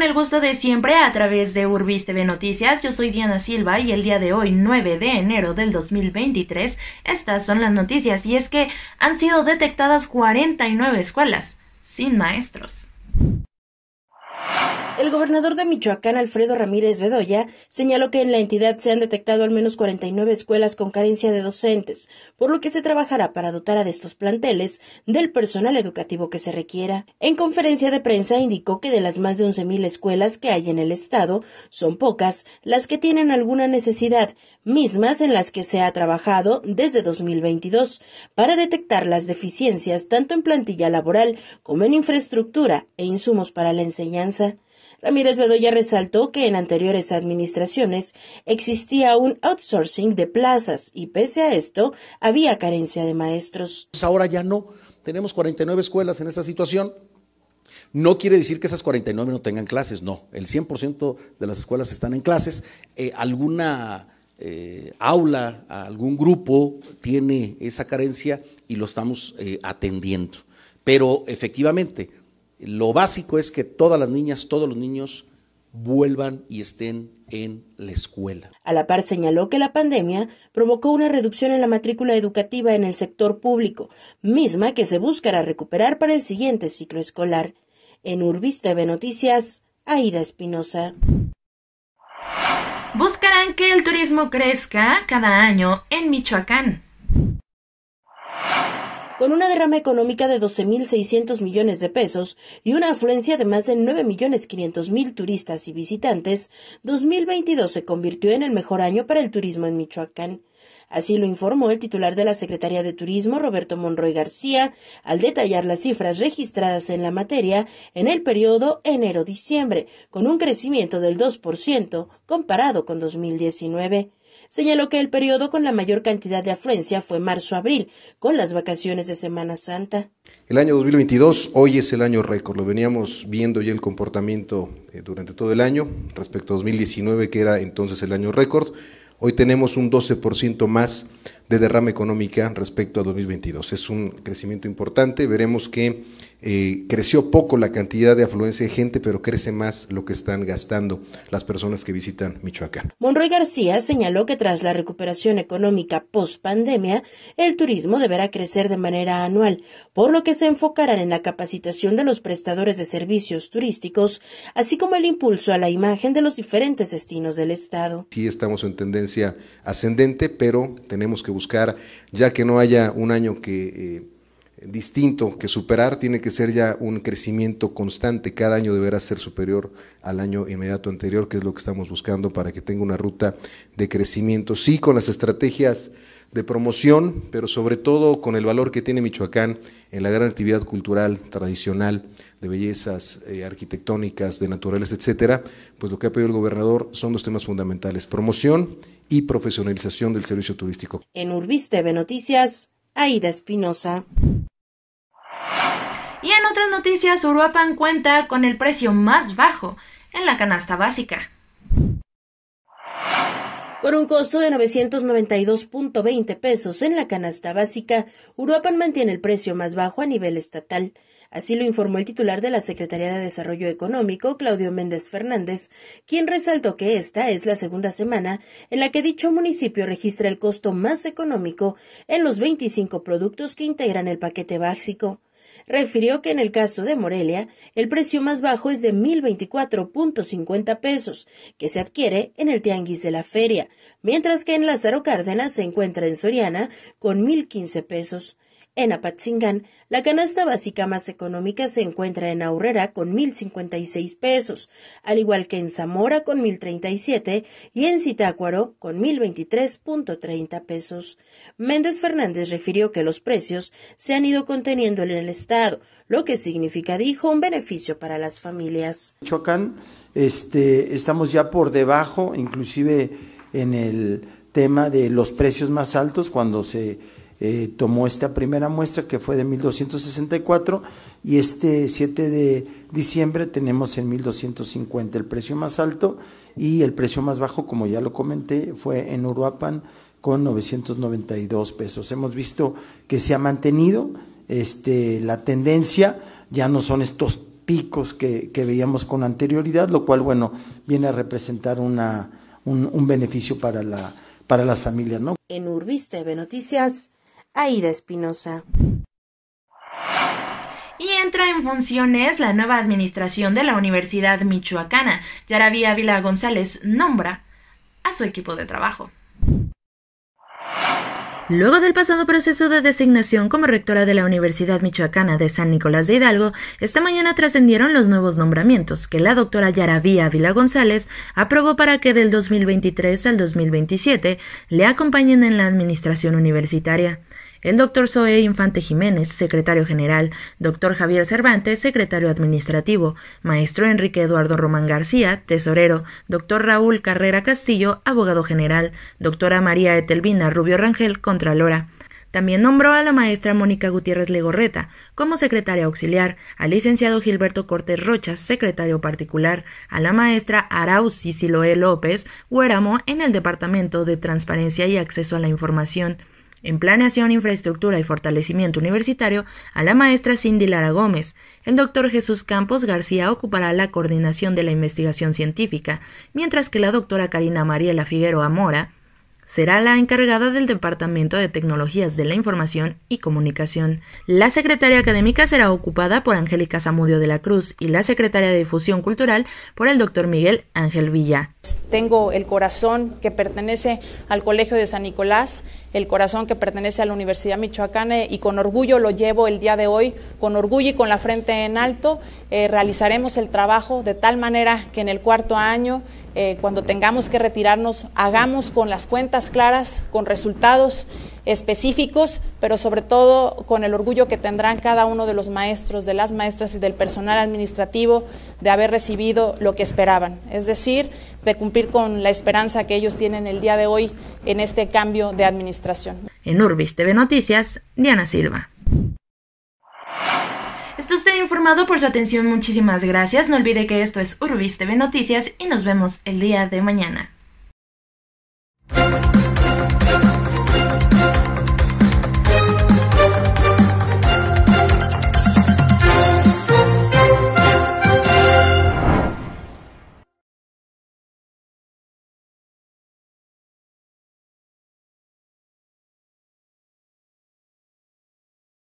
con el gusto de siempre a través de Urbis TV Noticias. Yo soy Diana Silva y el día de hoy, 9 de enero del 2023, estas son las noticias y es que han sido detectadas 49 escuelas sin maestros. El gobernador de Michoacán, Alfredo Ramírez Bedoya, señaló que en la entidad se han detectado al menos 49 escuelas con carencia de docentes, por lo que se trabajará para dotar a estos planteles del personal educativo que se requiera. En conferencia de prensa indicó que de las más de 11.000 escuelas que hay en el estado, son pocas las que tienen alguna necesidad, mismas en las que se ha trabajado desde 2022 para detectar las deficiencias tanto en plantilla laboral como en infraestructura e insumos para la enseñanza. Ramírez Bedoya resaltó que en anteriores administraciones existía un outsourcing de plazas y pese a esto había carencia de maestros. Pues ahora ya no. Tenemos 49 escuelas en esta situación. No quiere decir que esas 49 no tengan clases, no. El 100% de las escuelas están en clases. Eh, alguna eh, aula, algún grupo tiene esa carencia y lo estamos eh, atendiendo. Pero efectivamente, lo básico es que todas las niñas, todos los niños vuelvan y estén en la escuela. A la par señaló que la pandemia provocó una reducción en la matrícula educativa en el sector público, misma que se buscará recuperar para el siguiente ciclo escolar. En Urbis Noticias, Aida Espinosa. Buscarán que el turismo crezca cada año en Michoacán con una derrama económica de 12.600 millones de pesos y una afluencia de más de 9.500.000 turistas y visitantes, 2022 se convirtió en el mejor año para el turismo en Michoacán. Así lo informó el titular de la Secretaría de Turismo, Roberto Monroy García, al detallar las cifras registradas en la materia en el periodo enero-diciembre, con un crecimiento del 2% comparado con 2019 señaló que el periodo con la mayor cantidad de afluencia fue marzo-abril, con las vacaciones de Semana Santa. El año 2022 hoy es el año récord, lo veníamos viendo ya el comportamiento eh, durante todo el año respecto a 2019, que era entonces el año récord. Hoy tenemos un 12% más de derrama económica respecto a 2022. Es un crecimiento importante. Veremos que eh, creció poco la cantidad de afluencia de gente, pero crece más lo que están gastando las personas que visitan Michoacán. Monroy García señaló que tras la recuperación económica post pandemia, el turismo deberá crecer de manera anual, por lo que se enfocarán en la capacitación de los prestadores de servicios turísticos, así como el impulso a la imagen de los diferentes destinos del Estado. Sí, estamos en tendencia ascendente, pero tenemos que buscar buscar, ya que no haya un año que eh, distinto que superar, tiene que ser ya un crecimiento constante. Cada año deberá ser superior al año inmediato anterior, que es lo que estamos buscando para que tenga una ruta de crecimiento. Sí, con las estrategias de promoción, pero sobre todo con el valor que tiene Michoacán en la gran actividad cultural, tradicional, de bellezas eh, arquitectónicas, de naturales, etcétera, pues lo que ha pedido el gobernador son dos temas fundamentales: promoción y profesionalización del servicio turístico. En Urbis TV Noticias, Aida Espinosa. Y en otras noticias, Uruapan cuenta con el precio más bajo en la canasta básica. Con un costo de 992.20 pesos en la canasta básica, Uruapan mantiene el precio más bajo a nivel estatal. Así lo informó el titular de la Secretaría de Desarrollo Económico, Claudio Méndez Fernández, quien resaltó que esta es la segunda semana en la que dicho municipio registra el costo más económico en los 25 productos que integran el paquete básico. Refirió que en el caso de Morelia, el precio más bajo es de 1.024.50 pesos, que se adquiere en el Tianguis de la Feria, mientras que en Lázaro Cárdenas se encuentra en Soriana con 1.015 pesos. En Apatzingán, la canasta básica más económica se encuentra en Aurrera con 1.056 pesos, al igual que en Zamora con 1.037 y en Zitácuaro con 1.023.30 pesos. Méndez Fernández refirió que los precios se han ido conteniendo en el Estado, lo que significa, dijo, un beneficio para las familias. Chocan, este, estamos ya por debajo, inclusive en el tema de los precios más altos cuando se eh, tomó esta primera muestra que fue de 1264 y este 7 de diciembre tenemos en 1250 el precio más alto y el precio más bajo, como ya lo comenté, fue en Uruapan con 992 pesos. Hemos visto que se ha mantenido este, la tendencia, ya no son estos picos que, veíamos con anterioridad, lo cual, bueno, viene a representar una, un, beneficio para, la, para las familias. ¿no? En Urbis Noticias, Aida Espinosa. Y entra en funciones la nueva administración de la Universidad Michoacana. Yaraví Ávila González nombra a su equipo de trabajo. Luego del pasado proceso de designación como rectora de la Universidad Michoacana de San Nicolás de Hidalgo, esta mañana trascendieron los nuevos nombramientos que la doctora Yaravía Vila González aprobó para que del 2023 al 2027 le acompañen en la administración universitaria el doctor Zoe Infante Jiménez, secretario general, doctor Javier Cervantes, secretario administrativo, maestro Enrique Eduardo Román García, tesorero, doctor Raúl Carrera Castillo, abogado general, doctora María Etelvina Rubio Rangel, contralora. También nombró a la maestra Mónica Gutiérrez Legorreta como secretaria auxiliar, al licenciado Gilberto Cortés Rochas, secretario particular, a la maestra Arauz Siciloé López Huéramo en el Departamento de Transparencia y Acceso a la Información, en Planeación, Infraestructura y Fortalecimiento Universitario a la maestra Cindy Lara Gómez. El doctor Jesús Campos García ocupará la coordinación de la investigación científica, mientras que la doctora Karina Mariela Figueroa Mora será la encargada del Departamento de Tecnologías de la Información y Comunicación. La secretaria académica será ocupada por Angélica Zamudio de la Cruz y la secretaria de Difusión Cultural por el doctor Miguel Ángel Villa. Tengo el corazón que pertenece al Colegio de San Nicolás el corazón que pertenece a la Universidad Michoacana y con orgullo lo llevo el día de hoy, con orgullo y con la frente en alto, eh, realizaremos el trabajo de tal manera que en el cuarto año, eh, cuando tengamos que retirarnos, hagamos con las cuentas claras, con resultados específicos, pero sobre todo con el orgullo que tendrán cada uno de los maestros, de las maestras y del personal administrativo de haber recibido lo que esperaban, es decir, de cumplir con la esperanza que ellos tienen el día de hoy en este cambio de administración administración. En Urbis TV Noticias, Diana Silva. Esto usted informado por su atención, muchísimas gracias. No olvide que esto es Urbis TV Noticias y nos vemos el día de mañana.